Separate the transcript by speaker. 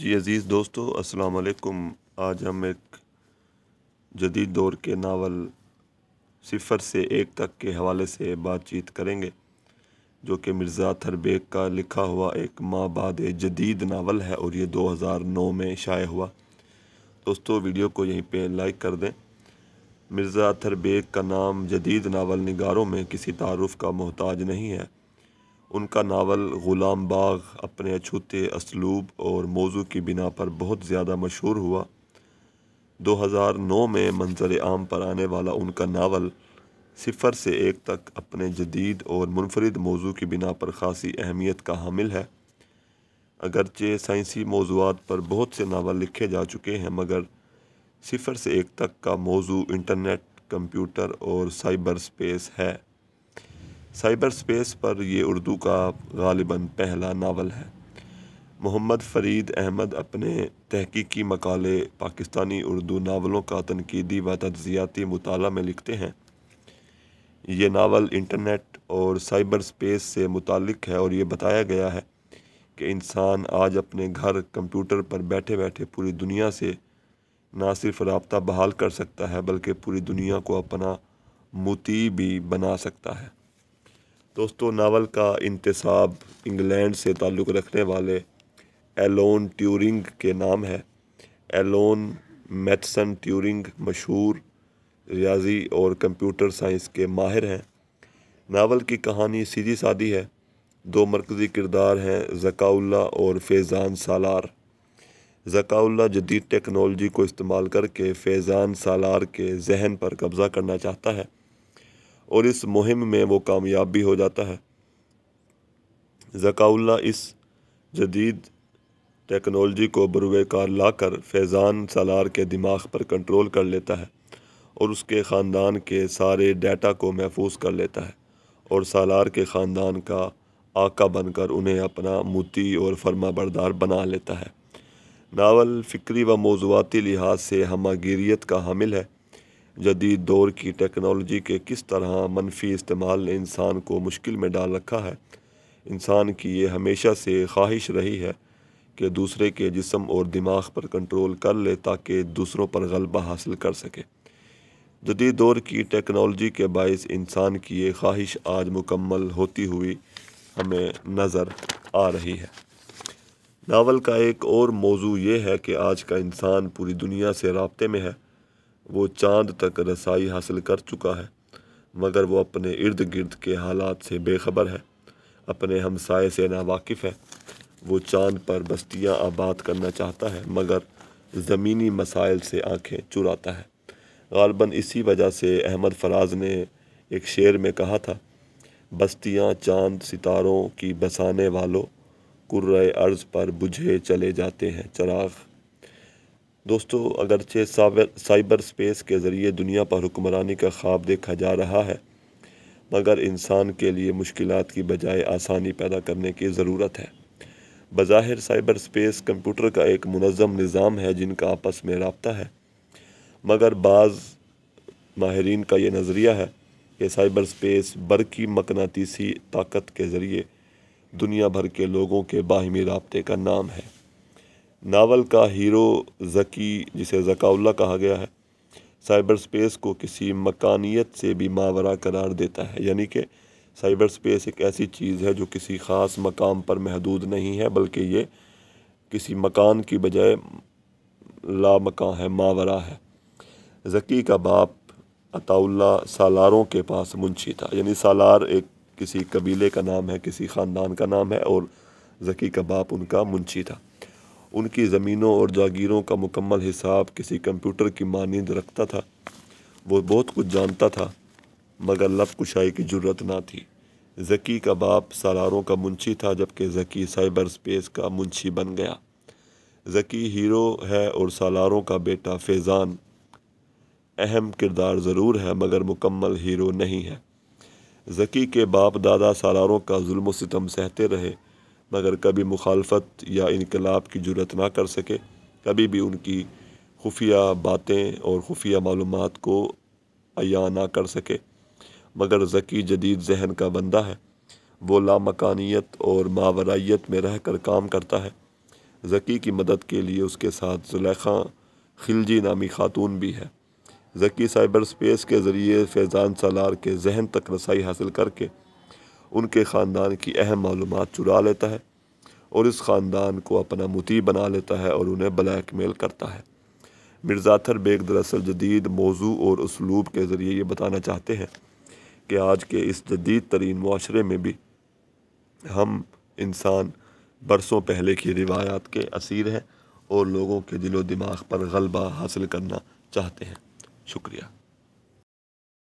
Speaker 1: जी अज़ीज़ दोस्तों अस्सलाम वालेकुम आज हम एक जदीद दौर के नावल सिफर से एक तक के हवाले से बातचीत करेंगे जो कि मिर्ज़ा बेग का लिखा हुआ एक माँ बाद जदीद नावल है और ये 2009 में शाये हुआ दोस्तों वीडियो को यहीं पे लाइक कर दें मिर्ज़ा बेग का नाम जदीद नावल निगारों में किसी तारफ़ का मोहताज नहीं है उनका नावल ग़ुलाम बाग अपने अछूते असलूब और मौजू की बिना पर बहुत ज़्यादा मशहूर हुआ 2009 में मंजर आम पर आने वाला उनका नावल सिफ़र से एक तक अपने जदीद और मुनफरद मौजू की बिना पर ख़ासी अहमियत का हामिल है अगरचे साइंसी मौजूद पर बहुत से नावल लिखे जा चुके हैं मगर सिफ़र से एक तक का मौजू इंटरनेट कंप्यूटर और साइबर स्पेस है साइबर स्पेस पर यह उर्दू का गालिबा पहला नावल है मोहम्मद फरीद अहमद अपने तहकीकी मकाले पाकिस्तानी उर्दू नावलों का तनकीदी व तजियाती मताल में लिखते हैं ये नावल इंटरनेट और साइबर स्पेस से मुतक है और ये बताया गया है कि इंसान आज अपने घर कंप्यूटर पर बैठे बैठे पूरी दुनिया से ना सिर्फ रबता बहाल कर सकता है बल्कि पूरी दुनिया को अपना मोती भी बना सकता है दोस्तों नावल का इंतसाब इंग्लैंड से ताल्लुक़ रखने वाले एलोन ट्यूरिंग के नाम है एलोन मैथसन ट्यूरिंग मशहूर रियाजी और कंप्यूटर साइंस के माहिर हैं नावल की कहानी सीधी सादी है दो मरकज़ी किरदार हैं जकाउल्ला और फैज़ान सालार जकाउल्ला जदीद टेक्नोलॉजी को इस्तेमाल करके फैज़ान सालार के जहन पर कब्ज़ा करना चाहता है और इस मुहिम में वो कामयाब भी हो जाता है जकाउल्ला इस जदीद टेक्नोलॉजी को बुरवेकार ला कर फैज़ान सालार के दिमाग पर कंट्रोल कर लेता है और उसके ख़ानदान के सारे डाटा को महफूज कर लेता है और सालार के ख़ानदान का आका बनकर उन्हें अपना मोती और फर्मा बरदार बना लेता है नावल फ़िक्री व मौजूदी लिहाज से हमागीरीत का हामिल है जदीद दौर की टेक्नोलॉजी के किस तरह मनफी इस्तेमाल ने इंसान को मुश्किल में डाल रखा है इंसान की ये हमेशा से ख्वाहिश रही है कि दूसरे के जिसम और दिमाग पर कंट्रोल कर ले ताकि दूसरों पर गलबा हासिल कर सके जदीद दौर की टेक्नोलॉजी के बायस इंसान की ये ख्वाहिश आज मुकम्मल होती हुई हमें नज़र आ रही है नावल का एक और मौजू ये है कि आज का इंसान पूरी दुनिया से रबते में है वो चांद तक रसाई हासिल कर चुका है मगर वो अपने इर्द गिर्द के हालात से बेखबर है अपने हमसाए से नावाकिफ़ है वो चांद पर बस्तियां आबाद करना चाहता है मगर ज़मीनी मसाइल से आंखें चुराता है गालबन इसी वजह से अहमद फराज ने एक शेर में कहा था बस्तियां चांद सितारों की बसाने वालों कुर्र अर्ज़ पर बुझे चले जाते हैं चराग दोस्तों अगरचे साइबर स्पेस के ज़रिए दुनिया पर हुक्मरानी का ख्वाब देखा जा रहा है मगर इंसान के लिए मुश्किल की बजाय आसानी पैदा करने की ज़रूरत है बज़ाहिर साइबर स्पेस कंप्यूटर का एक मनज़म निज़ाम है जिनका आपस में रबता है मगर बाज़ माहरीन का ये नज़रिया है कि साइबर स्पेस बरकी मकनातीसी ताकत के ज़रिए दुनिया भर के लोगों के बाहमी रबते का नाम है नावल का हीरो जकी जिसे जकाउल्ला कहा गया है साइबर स्पेस को किसी मकानियत से भी मावरा करार देता है यानी कि साइबर स्पेस एक ऐसी चीज़ है जो किसी ख़ास मकाम पर महदूद नहीं है बल्कि ये किसी मकान की बजाय लामका है मावरा है जकी का बाप अताउल्ला सालारों के पास मुंशी था यानी सालार एक किसी कबीले का नाम है किसी ख़ानदान का नाम है और जकी का बाप उनका मुंशी था उनकी ज़मीनों और जागीरों का मुकम्मल हिसाब किसी कंप्यूटर की मानंद रखता था वो बहुत कुछ जानता था मगर लफ कुशाई की जरूरत ना थी जकी का बाप सालारों का मुंशी था जबकि जकी साइबर स्पेस का मुंशी बन गया जकी हीरो है और सालारों का बेटा फैज़ान अहम किरदार ज़रूर है मगर मुकम्मल हीरो नहीं है जकी के बाप दादा सालारों का जुल्म सहते रहे मगर कभी मुखालफत या इनकलाब की जरूरत ना कर सके कभी भी उनकी खुफिया बातें और खुफिया मालूम को अया ना कर सके मगर ज़की जदीद जहन का बंदा है वो लामकानियत और मावराइत में रह कर काम करता है ज़की की मदद के लिए उसके साथ जुलेखा खिलजी नामी खातून भी है ज़की साइबर स्पेस के ज़रिए फैज़ान सालार के जहन तक रसाई हासिल करके उनके ख़ानदान की अहम मालूम चुरा लेता है और इस ख़ानदान को अपना मुती बना लेता है और उन्हें ब्लैक मेल करता है मिर्ज़ाथर बेग दरअसल जदीद मौजू और उसलूब के ज़रिए ये बताना चाहते हैं कि आज के इस जदीद तरीन माशरे में भी हम इंसान बरसों पहले की रिवायात के असीर हैं और लोगों के दिलो दिमाग पर गलबा हासिल करना चाहते हैं शुक्रिया